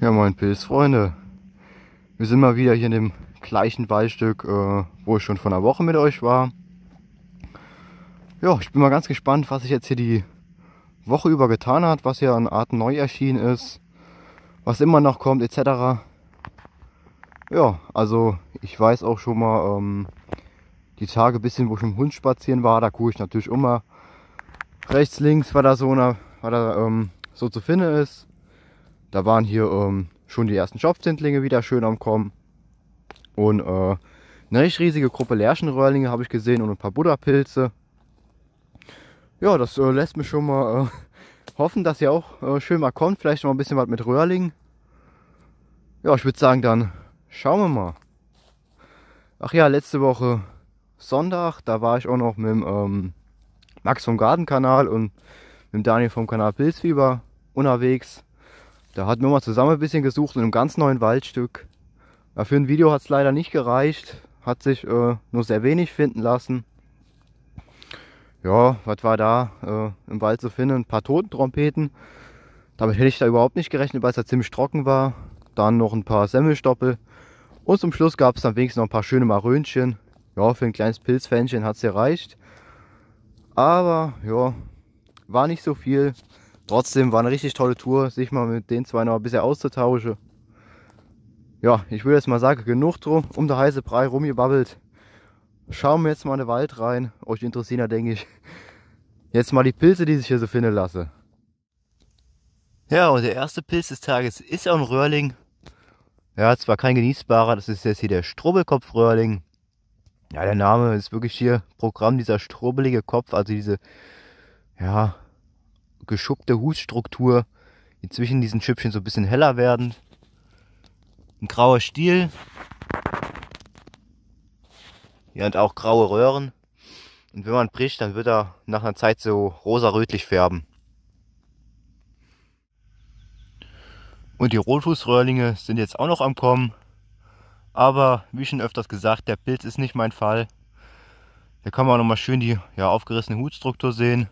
Ja, moin Pilzfreunde. Wir sind mal wieder hier in dem gleichen Waldstück, äh, wo ich schon vor einer Woche mit euch war. Ja, ich bin mal ganz gespannt, was sich jetzt hier die Woche über getan hat, was hier an Arten neu erschienen ist, was immer noch kommt, etc. Ja, also ich weiß auch schon mal ähm, die Tage bisschen, wo ich mit dem Hund spazieren war, da gucke ich natürlich immer rechts, links, weil da so, eine, weil da, ähm, so zu finden ist da waren hier ähm, schon die ersten Schopfzindlinge wieder schön am Kommen. Und äh, eine recht riesige Gruppe Lärchenröhrlinge habe ich gesehen und ein paar Buddha-Pilze. Ja, das äh, lässt mich schon mal äh, hoffen, dass ihr auch äh, schön mal kommt. Vielleicht noch ein bisschen was mit Röhrlingen. Ja, ich würde sagen, dann schauen wir mal. Ach ja, letzte Woche Sonntag, da war ich auch noch mit dem, ähm, Max vom Gartenkanal und mit dem Daniel vom Kanal Pilzfieber unterwegs. Da hatten wir mal zusammen ein bisschen gesucht in einem ganz neuen Waldstück. Ja, für ein Video hat es leider nicht gereicht. Hat sich äh, nur sehr wenig finden lassen. Ja, was war da äh, im Wald zu finden? Ein paar Totentrompeten. Damit hätte ich da überhaupt nicht gerechnet, weil es da ziemlich trocken war. Dann noch ein paar Semmelstoppel. Und zum Schluss gab es dann wenigstens noch ein paar schöne Marönchen. Ja, für ein kleines Pilzfännchen hat es gereicht. Aber ja, war nicht so viel trotzdem war eine richtig tolle Tour, sich mal mit den zwei noch ein bisschen auszutauschen. Ja, ich würde jetzt mal sagen, genug drum, um der heiße Brei rumgebabbelt. Schauen wir jetzt mal in den Wald rein. Euch interessieren da, denke ich, jetzt mal die Pilze, die sich hier so finden lassen. Ja, und der erste Pilz des Tages ist auch ein Röhrling. Ja, zwar kein genießbarer, das ist jetzt hier der Strubbelkopf-Röhrling. Ja, der Name ist wirklich hier Programm, dieser strubbelige Kopf, also diese, ja, geschuppte Hutstruktur, inzwischen diesen Schüppchen so ein bisschen heller werden. Ein grauer Stiel. Ja, und auch graue Röhren. Und wenn man bricht, dann wird er nach einer Zeit so rosa-rötlich färben. Und die Rotfußröhrlinge sind jetzt auch noch am Kommen. Aber wie schon öfters gesagt, der Pilz ist nicht mein Fall. Da kann man auch nochmal schön die ja, aufgerissene Hutstruktur sehen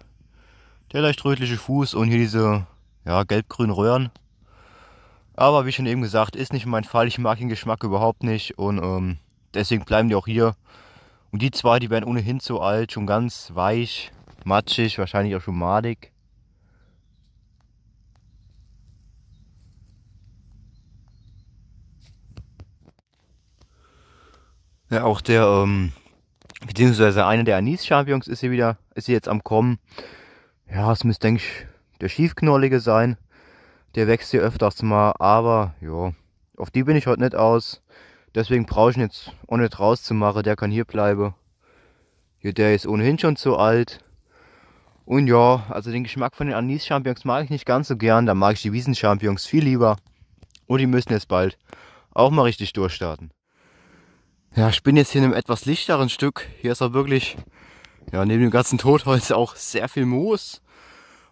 der leicht rötliche Fuß und hier diese ja, gelb-grünen Röhren. Aber wie schon eben gesagt, ist nicht mein Fall. Ich mag den Geschmack überhaupt nicht und ähm, deswegen bleiben die auch hier. Und die zwei, die werden ohnehin zu alt, schon ganz weich, matschig, wahrscheinlich auch schon madig. Ja, auch der, ähm, beziehungsweise einer der Anis-Champignons ist hier wieder, ist hier jetzt am Kommen. Ja, es müsste, denke ich, der Schiefknollige sein. Der wächst hier öfters mal, aber ja, auf die bin ich heute nicht aus. Deswegen brauche ich ihn jetzt auch nicht rauszumachen, der kann hier bleiben. Hier, der ist ohnehin schon zu alt. Und ja, also den Geschmack von den anis champions mag ich nicht ganz so gern, da mag ich die wiesen champions viel lieber. Und die müssen jetzt bald auch mal richtig durchstarten. Ja, ich bin jetzt hier in einem etwas lichteren Stück. Hier ist er wirklich ja, neben dem ganzen Totholz auch sehr viel Moos.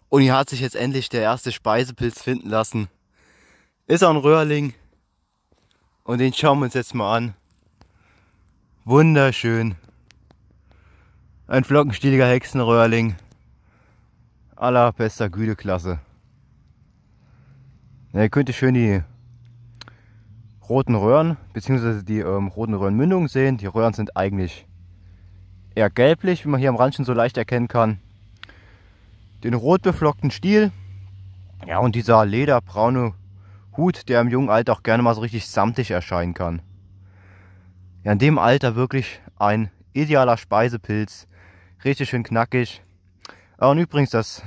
Und hier hat sich jetzt endlich der erste Speisepilz finden lassen. Ist auch ein Röhrling. Und den schauen wir uns jetzt mal an. Wunderschön. Ein flockenstieliger Hexenröhrling. Allerbester Güteklasse. Ja, ihr könnt schön die roten Röhren, beziehungsweise die ähm, roten Röhrenmündungen sehen. Die Röhren sind eigentlich eher gelblich, wie man hier am Rand schon so leicht erkennen kann. Den rot beflockten Stiel. Ja, und dieser lederbraune Hut, der im jungen Alter auch gerne mal so richtig samtig erscheinen kann. Ja, in dem Alter wirklich ein idealer Speisepilz. Richtig schön knackig. und übrigens das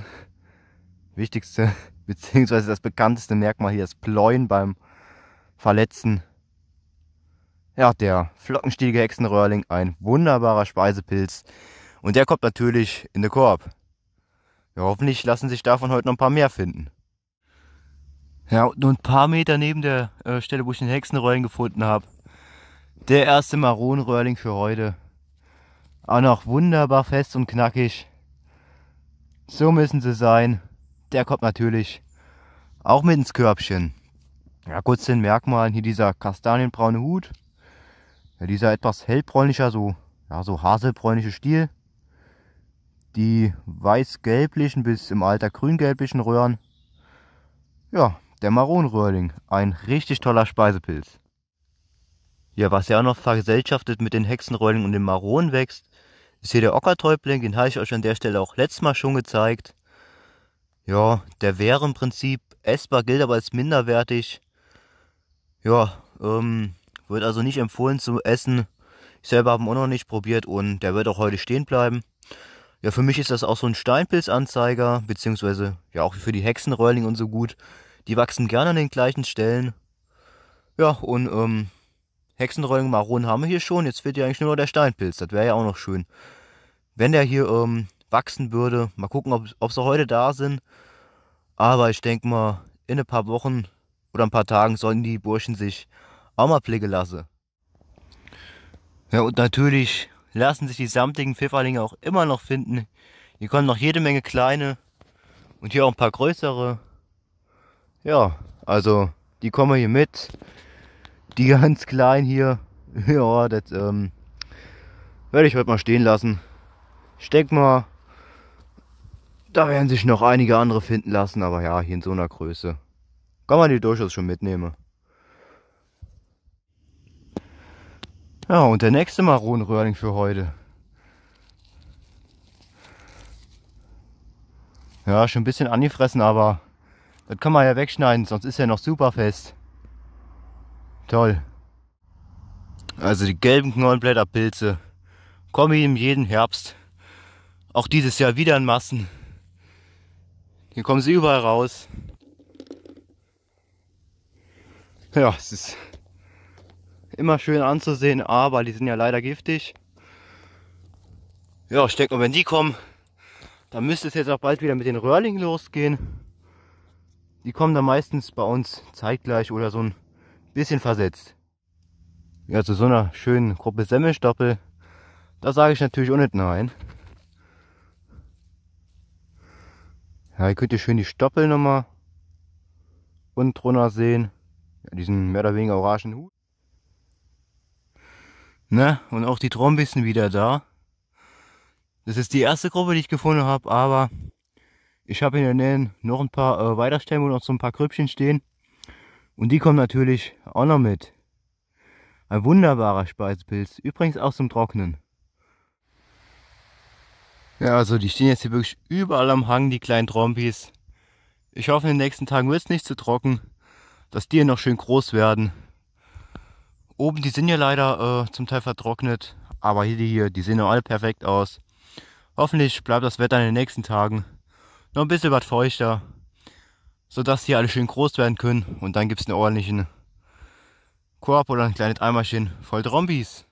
wichtigste beziehungsweise das bekannteste Merkmal hier das Bläuen beim Verletzen ja, der flockenstielige Hexenröhrling, ein wunderbarer Speisepilz. Und der kommt natürlich in den Korb. Ja, hoffentlich lassen sich davon heute noch ein paar mehr finden. Ja, und nur ein paar Meter neben der äh, Stelle, wo ich den Hexenröhrling gefunden habe. Der erste Maronenröhrling für heute. Auch noch wunderbar fest und knackig. So müssen sie sein. Der kommt natürlich auch mit ins Körbchen. Ja, kurz den Merkmalen. Hier dieser kastanienbraune Hut. Ja, dieser etwas hellbräunlicher, so, ja, so haselbräunliche Stiel. Die weiß-gelblichen bis im Alter grün-gelblichen Röhren. Ja, der Maronröhrling. Ein richtig toller Speisepilz. Ja, was ja auch noch vergesellschaftet mit den Hexenröhrlingen und den Maronen wächst, ist hier der Ockertäubling. Den habe ich euch an der Stelle auch letztes Mal schon gezeigt. Ja, der wäre im Prinzip essbar, gilt aber als minderwertig. Ja, ähm, wird also nicht empfohlen zu essen. Ich selber habe ihn auch noch nicht probiert und der wird auch heute stehen bleiben. Ja, für mich ist das auch so ein Steinpilzanzeiger, beziehungsweise ja auch für die Hexenröhrling und so gut. Die wachsen gerne an den gleichen Stellen. Ja, und ähm, Hexenröhrling Maron haben wir hier schon. Jetzt fehlt ja eigentlich nur noch der Steinpilz. Das wäre ja auch noch schön. Wenn der hier ähm, wachsen würde, mal gucken, ob, ob sie heute da sind. Aber ich denke mal, in ein paar Wochen oder ein paar Tagen sollen die Burschen sich auch mal pflegen lassen. Ja, und natürlich lassen sich die samtigen Pfifferlinge auch immer noch finden. Hier kommen noch jede Menge kleine und hier auch ein paar größere. Ja, also die kommen hier mit. Die ganz klein hier, ja, das ähm, werde ich heute mal stehen lassen. Ich denke mal, da werden sich noch einige andere finden lassen, aber ja, hier in so einer Größe. Kann man die durchaus schon mitnehmen. Ja, und der nächste Maronenröhrling für heute. Ja, schon ein bisschen angefressen, aber das kann man ja wegschneiden, sonst ist er noch super fest. Toll. Also die gelben Knollenblätterpilze kommen ihm jeden Herbst. Auch dieses Jahr wieder in Massen. Hier kommen sie überall raus. Ja, es ist immer schön anzusehen, aber die sind ja leider giftig. Ja, ich denke mal, wenn die kommen, dann müsste es jetzt auch bald wieder mit den Röhrlingen losgehen. Die kommen dann meistens bei uns zeitgleich oder so ein bisschen versetzt. Ja, zu so einer schönen Gruppe Semmelstoppel, da sage ich natürlich auch nicht nein. Ja, hier könnt ihr schön die Stoppelnummer unten drunter sehen. Ja, diesen mehr oder weniger orangen Hut. Ne? Und auch die sind wieder da. Das ist die erste Gruppe, die ich gefunden habe, aber ich habe in der Nähe noch ein paar äh, Weiterstämme und noch so ein paar Krüppchen stehen. Und die kommen natürlich auch noch mit. Ein wunderbarer Speisepilz, übrigens auch zum Trocknen. Ja, also die stehen jetzt hier wirklich überall am Hang, die kleinen Trompis. Ich hoffe, in den nächsten Tagen wird es nicht zu trocken, dass die hier noch schön groß werden. Oben die sind ja leider äh, zum Teil vertrocknet, aber hier, die hier, die sehen alle perfekt aus. Hoffentlich bleibt das Wetter in den nächsten Tagen noch ein bisschen was feuchter, sodass die alle schön groß werden können und dann gibt es einen ordentlichen Korb oder ein kleines Eimerchen voll Trombis.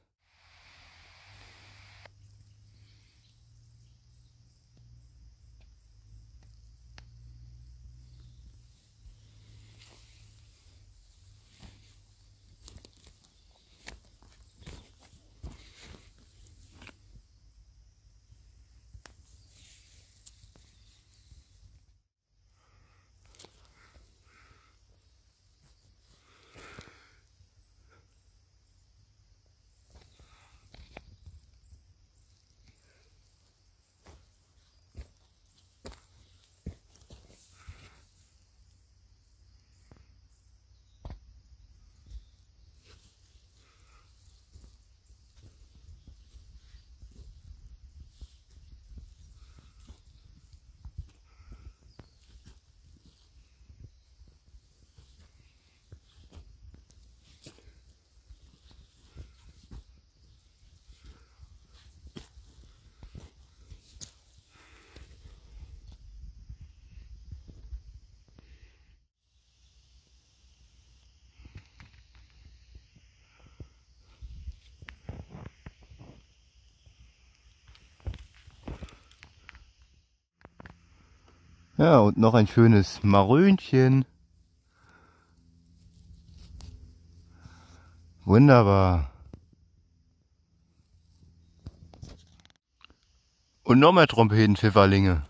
Ja, und noch ein schönes Marönchen. Wunderbar. Und noch mehr Trompetenpfifferlinge.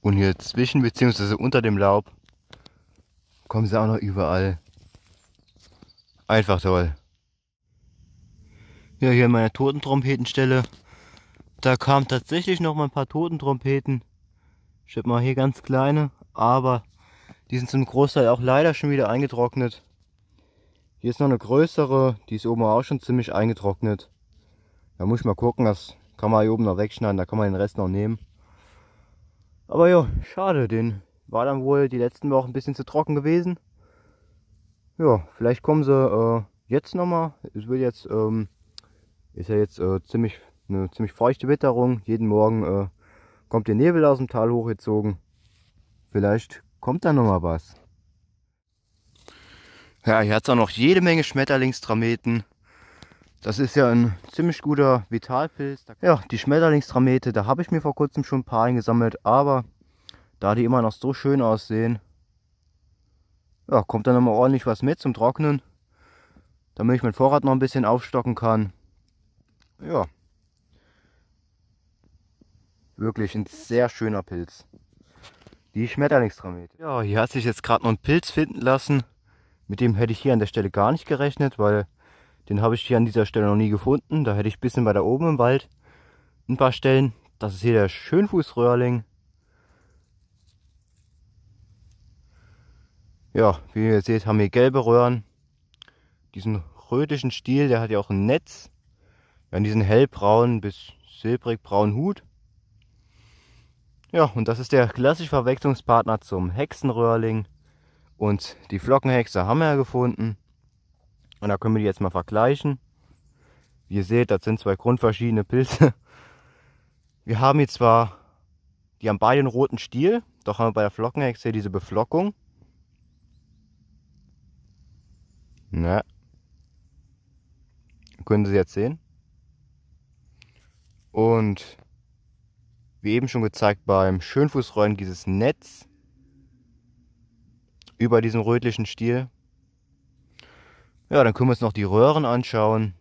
Und hier zwischen bzw. unter dem Laub kommen sie auch noch überall. Einfach toll. Ja, hier meine Totentrompetenstelle. Da kamen tatsächlich noch mal ein paar Totentrompeten. Ich habe mal hier ganz kleine, aber die sind zum Großteil auch leider schon wieder eingetrocknet. Hier ist noch eine größere, die ist oben auch schon ziemlich eingetrocknet. Da muss ich mal gucken, das kann man hier oben noch wegschneiden, da kann man den Rest noch nehmen. Aber ja, schade, den war dann wohl die letzten Wochen ein bisschen zu trocken gewesen. Ja, vielleicht kommen sie äh, jetzt nochmal. Es wird jetzt, ähm, ist ja jetzt äh, ziemlich, eine ziemlich feuchte Witterung. Jeden Morgen äh, kommt der Nebel aus dem Tal hochgezogen. Vielleicht kommt da nochmal was. Ja, hier hat es auch noch jede Menge Schmetterlingstrameten. Das ist ja ein ziemlich guter Vitalpilz. Ja, die Schmetterlingstramete, da habe ich mir vor kurzem schon ein paar eingesammelt, aber da die immer noch so schön aussehen, ja, kommt dann nochmal ordentlich was mit zum Trocknen. Damit ich mein Vorrat noch ein bisschen aufstocken kann. Ja. Wirklich ein sehr schöner Pilz. Die Schmetterlingstramete. Ja, hier hat sich jetzt gerade noch ein Pilz finden lassen. Mit dem hätte ich hier an der Stelle gar nicht gerechnet, weil den habe ich hier an dieser Stelle noch nie gefunden. Da hätte ich ein bisschen weiter oben im Wald ein paar Stellen. Das ist hier der Schönfußröhrling. Ja, wie ihr seht, haben wir gelbe Röhren. Diesen rötlichen Stiel, der hat ja auch ein Netz. Dann diesen hellbraunen bis silbrigbraunen Hut. Ja, und das ist der klassische Verwechslungspartner zum Hexenröhrling. Und die Flockenhexe haben wir ja gefunden. Und da können wir die jetzt mal vergleichen. Wie ihr seht, das sind zwei grundverschiedene Pilze. Wir haben hier zwar, die haben beide einen roten Stiel, doch haben wir bei der Flockenhexe diese Beflockung. Na. Können Sie jetzt sehen. Und wie eben schon gezeigt beim Schönfußrollen dieses Netz über diesen rötlichen Stiel. Ja, dann können wir uns noch die Röhren anschauen.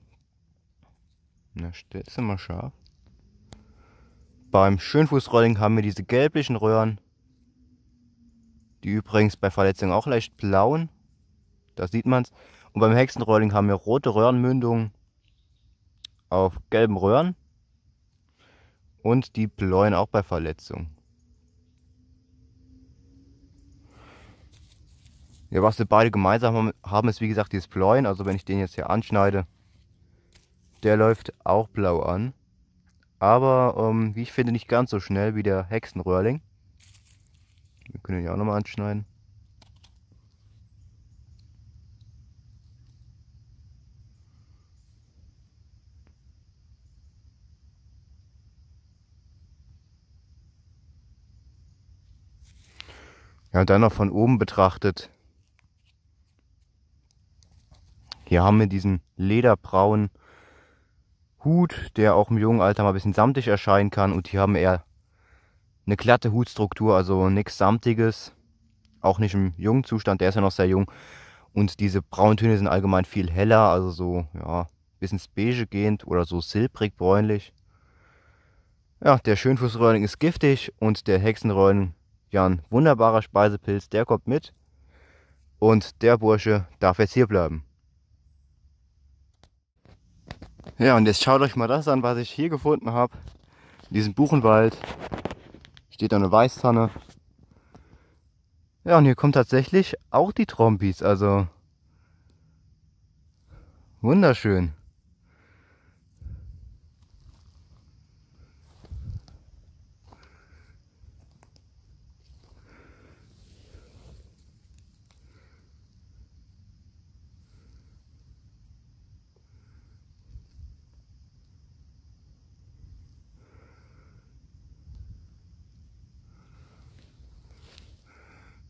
Na, stellst du mal scharf. Beim Schönfußrolling haben wir diese gelblichen Röhren, die übrigens bei Verletzungen auch leicht blauen. Da sieht man es. Und beim Hexenrolling haben wir rote Röhrenmündungen auf gelben Röhren und die bläuen auch bei Verletzung. Ja, was wir beide gemeinsam haben, ist wie gesagt dieses Bläuen. Also wenn ich den jetzt hier anschneide, der läuft auch blau an. Aber, ähm, wie ich finde, nicht ganz so schnell wie der Hexenröhrling. Wir können ihn ja auch nochmal anschneiden. Ja, und dann noch von oben betrachtet. Hier haben wir diesen lederbraunen Hut, der auch im jungen Alter mal ein bisschen samtig erscheinen kann. Und hier haben wir eher eine glatte Hutstruktur, also nichts Samtiges. Auch nicht im jungen Zustand, der ist ja noch sehr jung. Und diese Brauntöne sind allgemein viel heller, also so, ja, ein bisschen beige gehend oder so silbrig bräunlich. Ja, der Schönfußröhrling ist giftig und der Hexenröhrling ja ein wunderbarer Speisepilz, der kommt mit und der Bursche darf jetzt hier bleiben. Ja, und jetzt schaut euch mal das an, was ich hier gefunden habe. In diesem Buchenwald steht da eine Weißtanne. Ja, und hier kommt tatsächlich auch die Trompis, also wunderschön.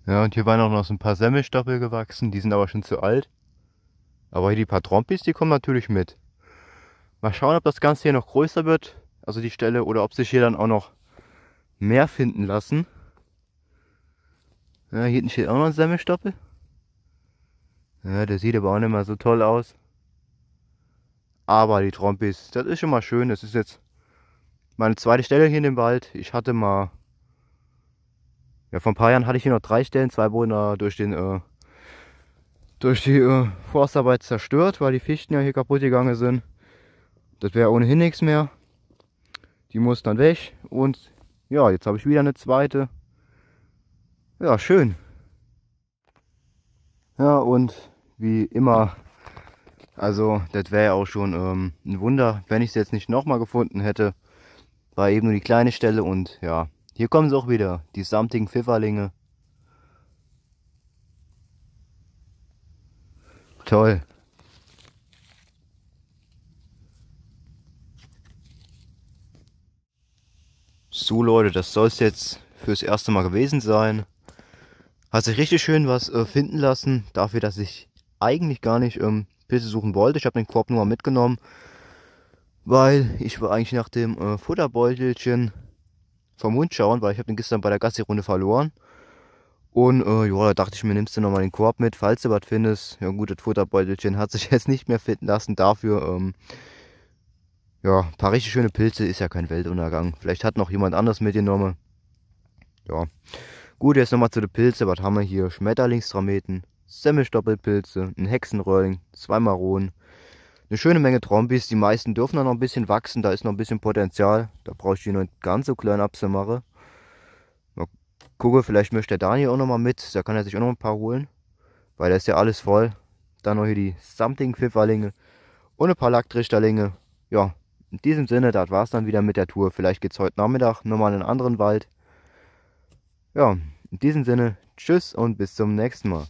Ja, und hier waren auch noch so ein paar Semmelstoppel gewachsen, die sind aber schon zu alt. Aber hier die paar Trompis, die kommen natürlich mit. Mal schauen, ob das Ganze hier noch größer wird, also die Stelle, oder ob sich hier dann auch noch mehr finden lassen. Ja, hier hinten steht auch noch ein Semmelstoppel. Ja, der sieht aber auch nicht mehr so toll aus. Aber die Trompis, das ist schon mal schön. Das ist jetzt meine zweite Stelle hier in dem Wald. Ich hatte mal ja, vor ein paar Jahren hatte ich hier noch drei Stellen. Zwei wurden da durch den äh, durch die äh, Forstarbeit zerstört, weil die Fichten ja hier kaputt gegangen sind. Das wäre ohnehin nichts mehr. Die muss dann weg. Und ja, jetzt habe ich wieder eine zweite. Ja, schön. Ja, und wie immer, also das wäre ja auch schon ähm, ein Wunder, wenn ich es jetzt nicht nochmal gefunden hätte. War eben nur die kleine Stelle und ja, hier kommen sie auch wieder, die samtigen Pfifferlinge. Toll. So Leute, das soll es jetzt fürs erste Mal gewesen sein. Hat sich richtig schön was äh, finden lassen, dafür, dass ich eigentlich gar nicht ähm, Pilze suchen wollte. Ich habe den Korb nur mal mitgenommen, weil ich war eigentlich nach dem äh, Futterbeutelchen vom Hund schauen, weil ich habe den gestern bei der Gassi-Runde verloren. Und äh, ja, da dachte ich mir, nimmst du nochmal den Korb mit, falls du was findest. Ja gut, das Futterbeutelchen hat sich jetzt nicht mehr finden lassen. Dafür, ähm, ja, ein paar richtig schöne Pilze ist ja kein Weltuntergang. Vielleicht hat noch jemand anders mitgenommen. Ja. Gut, jetzt nochmal zu den Pilzen. Was haben wir hier? Schmetterlingstrameten, Semmelstoppelpilze, ein Hexenröhrling, zwei Maronen, eine schöne Menge Trombis. Die meisten dürfen da noch ein bisschen wachsen, da ist noch ein bisschen Potenzial. Da brauche ich die noch nicht ganz so klein abzumachen. Mal gucken, vielleicht möchte der Daniel auch noch mal mit. Da kann er sich auch noch ein paar holen. Weil da ist ja alles voll. Dann noch hier die Something-Pfifferlinge und ein paar Lacktrichterlinge. Ja, in diesem Sinne, das war es dann wieder mit der Tour. Vielleicht geht es heute Nachmittag nochmal in einen anderen Wald. Ja, in diesem Sinne, tschüss und bis zum nächsten Mal.